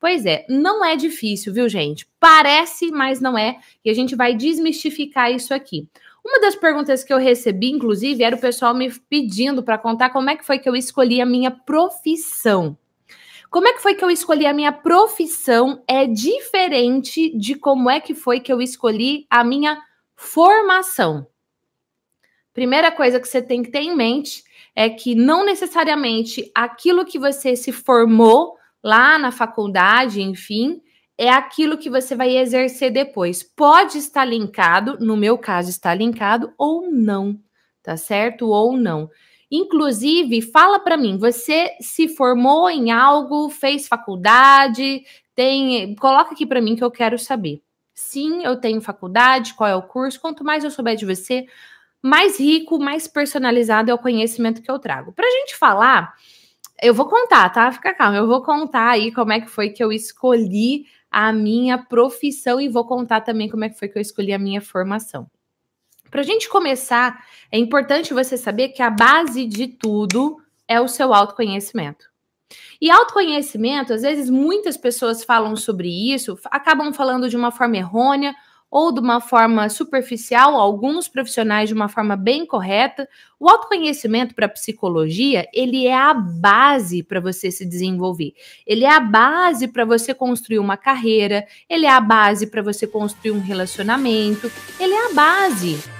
Pois é, não é difícil, viu, gente? Parece, mas não é. E a gente vai desmistificar isso aqui. Uma das perguntas que eu recebi, inclusive, era o pessoal me pedindo para contar como é que foi que eu escolhi a minha profissão. Como é que foi que eu escolhi a minha profissão é diferente de como é que foi que eu escolhi a minha formação. Primeira coisa que você tem que ter em mente é que não necessariamente aquilo que você se formou lá na faculdade, enfim, é aquilo que você vai exercer depois. Pode estar linkado, no meu caso está linkado ou não, tá certo? Ou não. Inclusive, fala para mim, você se formou em algo, fez faculdade, tem, coloca aqui para mim que eu quero saber. Sim, eu tenho faculdade, qual é o curso? Quanto mais eu souber de você, mais rico, mais personalizado é o conhecimento que eu trago. Para a gente falar eu vou contar, tá? Fica calma. Eu vou contar aí como é que foi que eu escolhi a minha profissão e vou contar também como é que foi que eu escolhi a minha formação. Para a gente começar, é importante você saber que a base de tudo é o seu autoconhecimento. E autoconhecimento, às vezes muitas pessoas falam sobre isso, acabam falando de uma forma errônea ou de uma forma superficial, alguns profissionais de uma forma bem correta. O autoconhecimento para psicologia, ele é a base para você se desenvolver. Ele é a base para você construir uma carreira, ele é a base para você construir um relacionamento, ele é a base.